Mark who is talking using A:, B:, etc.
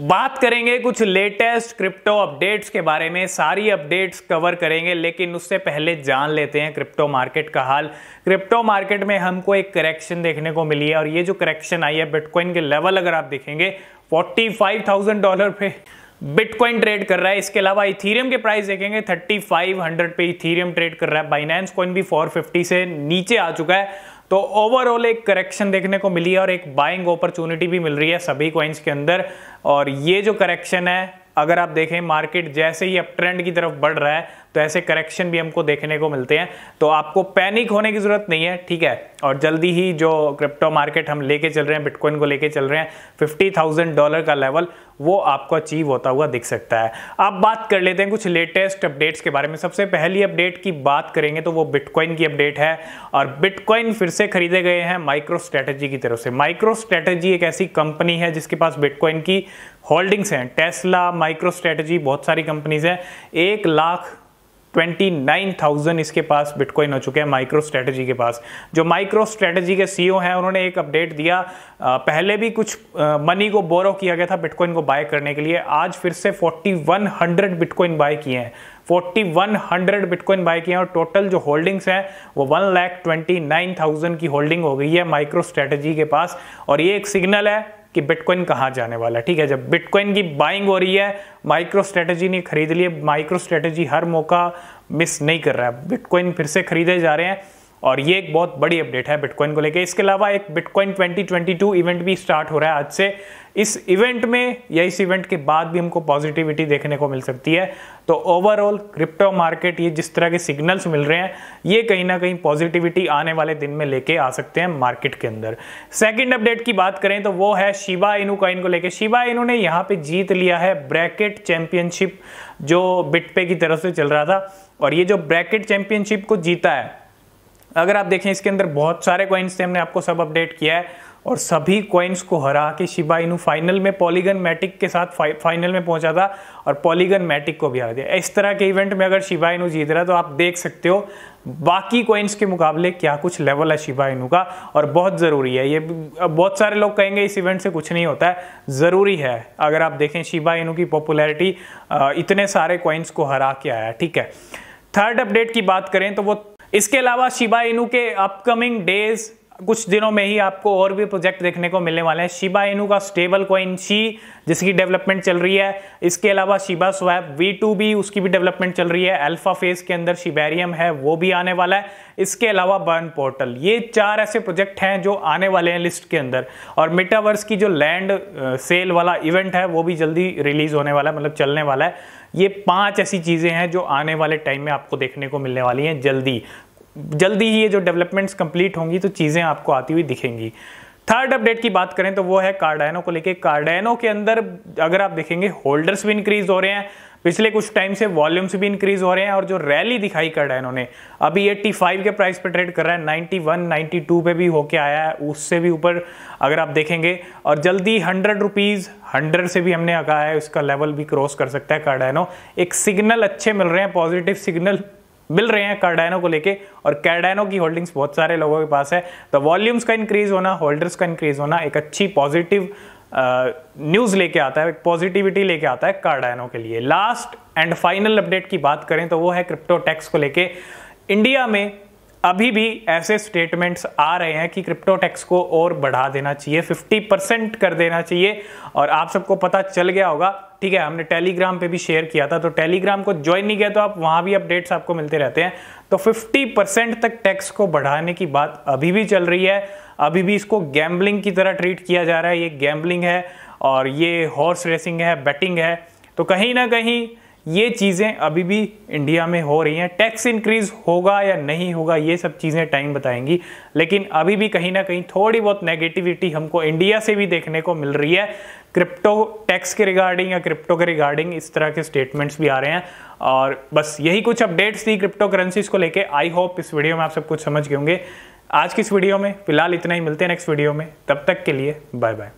A: बात करेंगे कुछ लेटेस्ट क्रिप्टो अपडेट्स के बारे में सारी अपडेट्स कवर करेंगे लेकिन उससे पहले जान लेते हैं क्रिप्टो मार्केट का हाल क्रिप्टो मार्केट में हमको एक करेक्शन देखने को मिली है और ये जो करेक्शन आई है बिटकॉइन के लेवल अगर आप देखेंगे 45,000 डॉलर पे बिटकॉइन ट्रेड कर रहा है इसके अलावा इथीरियम के प्राइस देखेंगे 3500 पे इथीरियम ट्रेड कर रहा है बाइनेंस कॉइन भी 450 से नीचे आ चुका है तो ओवरऑल एक करेक्शन देखने को मिली है और एक बाइंग अपॉर्चुनिटी भी मिल रही है सभी क्वाइंस के अंदर और ये जो करेक्शन है अगर आप देखें मार्केट जैसे ही अब ट्रेंड की तरफ बढ़ रहा है तो ऐसे करेक्शन भी हमको देखने को मिलते हैं तो आपको पैनिक होने की ज़रूरत नहीं है ठीक है और जल्दी ही जो क्रिप्टो मार्केट हम लेके चल रहे हैं बिटकॉइन को लेके चल रहे हैं फिफ्टी थाउजेंड डॉलर का लेवल वो आपको अचीव होता हुआ दिख सकता है अब बात कर लेते हैं कुछ लेटेस्ट अपडेट्स के बारे में सबसे पहली अपडेट की बात करेंगे तो वो बिटकॉइन की अपडेट है और बिटकॉइन फिर से खरीदे गए हैं माइक्रो स्ट्रेटेजी की तरफ से माइक्रो स्ट्रेटेजी एक ऐसी कंपनी है जिसके पास बिटकॉइन की होल्डिंग्स हैं टेस्ला माइक्रो स्ट्रेटजी बहुत सारी कंपनीज हैं एक लाख ट्वेंटी नाइन थाउजेंड इसके पास बिटकॉइन हो चुके हैं माइक्रो स्ट्रेटजी के पास जो माइक्रो स्ट्रेटजी के सीईओ e हैं उन्होंने एक अपडेट दिया पहले भी कुछ मनी को बोरो किया गया था बिटकॉइन को बाय करने के लिए आज फिर से forty one hundred bitcoin buy किए हैं forty one hundred bitcoin buy किए हैं और टोटल जो होल्डिंग्स हैं वो one lakh twenty nine thousand की होल्डिंग हो गई है माइक्रो स्ट्रेटजी के पास और ये एक सिग्नल है कि बिटकॉइन कहाँ जाने वाला है ठीक है जब बिटकॉइन की बाइंग हो रही है माइक्रो स्ट्रेटजी ने खरीद लिए माइक्रो स्ट्रेटजी हर मौका मिस नहीं कर रहा है बिटकॉइन फिर से खरीदे जा रहे हैं और ये एक बहुत बड़ी अपडेट है बिटकॉइन को लेकर इसके अलावा एक बिटकॉइन 2022 इवेंट भी स्टार्ट हो रहा है आज से इस इवेंट में या इस इवेंट के बाद भी हमको पॉजिटिविटी देखने को मिल सकती है तो ओवरऑल क्रिप्टो मार्केट ये जिस तरह के सिग्नल्स मिल रहे हैं ये कहीं ना कहीं पॉजिटिविटी आने वाले दिन में लेके आ सकते हैं मार्केट के अंदर सेकंड अपडेट की बात करें तो वो है शिवा इनू कॉइन को लेके शिवा इनू ने यहाँ पे जीत लिया है ब्रैकेट चैंपियनशिप जो बिटपे की तरफ से चल रहा था और ये जो ब्रैकेट चैंपियनशिप को जीता है अगर आप देखें इसके अंदर बहुत सारे कॉइन्स थे हमने आपको सब अपडेट किया है और सभी कॉइन्स को हरा के शिबा इनू फाइनल में पॉलीगन मैटिक के साथ फाइनल में पहुंचा था और पॉलीगन मैटिक को भी हरा दिया इस तरह के इवेंट में अगर शिबा इनू जीत रहा है तो आप देख सकते हो बाकी कॉइन्स के मुकाबले क्या कुछ लेवल है शिबा इनू का और बहुत ज़रूरी है ये बहुत सारे लोग कहेंगे इस इवेंट से कुछ नहीं होता है ज़रूरी है अगर आप देखें शिबा इनू की पॉपुलैरिटी इतने सारे कॉइन्स को हरा के आया ठीक है थर्ड अपडेट की बात करें तो वो इसके अलावा शिबा इनू के अपकमिंग डेज कुछ दिनों में ही आपको और भी प्रोजेक्ट देखने को मिलने वाले हैं शिबा इनू का स्टेबल कॉइन शी जिसकी डेवलपमेंट चल रही है इसके अलावा शिबा स्वैप वी टू भी उसकी भी डेवलपमेंट चल रही है अल्फा फेज के अंदर शिबेरियम है वो भी आने वाला है इसके अलावा बर्न पोर्टल ये चार ऐसे प्रोजेक्ट हैं जो आने वाले हैं लिस्ट के अंदर और मिटावर्स की जो लैंड सेल वाला इवेंट है वो भी जल्दी रिलीज होने वाला है मतलब चलने वाला है ये पांच ऐसी चीज़ें हैं जो आने वाले टाइम में आपको देखने को मिलने वाली हैं जल्दी जल्दी ही ये जो डेवलपमेंट्स कंप्लीट होंगी तो चीज़ें आपको आती हुई दिखेंगी थर्ड अपडेट की बात करें तो वो है कार्डाइनो को लेके कार्डाइनो के अंदर अगर आप देखेंगे होल्डर्स भी इंक्रीज हो रहे हैं पिछले कुछ टाइम से वॉल्यूम्स भी इंक्रीज हो रहे हैं और जो रैली दिखाई कर रहा है इन्होंने अभी एट्टी फाइव के प्राइस पर ट्रेड कर रहा है नाइन्टी वन नाइन्टी टू पे भी होके आया है उससे भी ऊपर अगर आप देखेंगे और जल्दी हंड्रेड रुपीज़ हंड्रेड से भी हमने कहा है उसका लेवल भी क्रॉस कर सकता है कार्डाइनो एक सिग्नल अच्छे मिल रहे हैं पॉजिटिव सिग्नल मिल रहे हैं कार्डाइनो को लेके और कार्डाइनो की होल्डिंग्स बहुत सारे लोगों के पास है तो वॉल्यूम्स का इंक्रीज होना होल्डर्स का इंक्रीज होना एक अच्छी पॉजिटिव न्यूज़ लेके आता है पॉजिटिविटी लेके आता है कार्डायनो के लिए लास्ट एंड फाइनल अपडेट की बात करें तो वो है क्रिप्टो टैक्स को लेके इंडिया में अभी भी ऐसे स्टेटमेंट्स आ रहे हैं कि क्रिप्टो टैक्स को और बढ़ा देना चाहिए 50 परसेंट कर देना चाहिए और आप सबको पता चल गया होगा ठीक है हमने टेलीग्राम पे भी शेयर किया था तो टेलीग्राम को ज्वाइन नहीं किया तो आप वहां भी अपडेट्स आपको मिलते रहते हैं तो 50 परसेंट तक टैक्स को बढ़ाने की बात अभी भी चल रही है अभी भी इसको गैम्बलिंग की तरह ट्रीट किया जा रहा है ये गैम्बलिंग है और ये हॉर्स रेसिंग है बैटिंग है तो कहीं ना कहीं ये चीज़ें अभी भी इंडिया में हो रही हैं टैक्स इंक्रीज होगा या नहीं होगा ये सब चीज़ें टाइम बताएंगी लेकिन अभी भी कहीं ना कहीं थोड़ी बहुत नेगेटिविटी हमको इंडिया से भी देखने को मिल रही है क्रिप्टो टैक्स के रिगार्डिंग या क्रिप्टो के रिगार्डिंग इस तरह के स्टेटमेंट्स भी आ रहे हैं और बस यही कुछ अपडेट्स थी क्रिप्टो करेंसीज को लेकर आई होप इस वीडियो में आप सब कुछ समझ गए होंगे आज की इस वीडियो में फिलहाल इतना ही मिलते हैं नेक्स्ट वीडियो में तब तक के लिए बाय बाय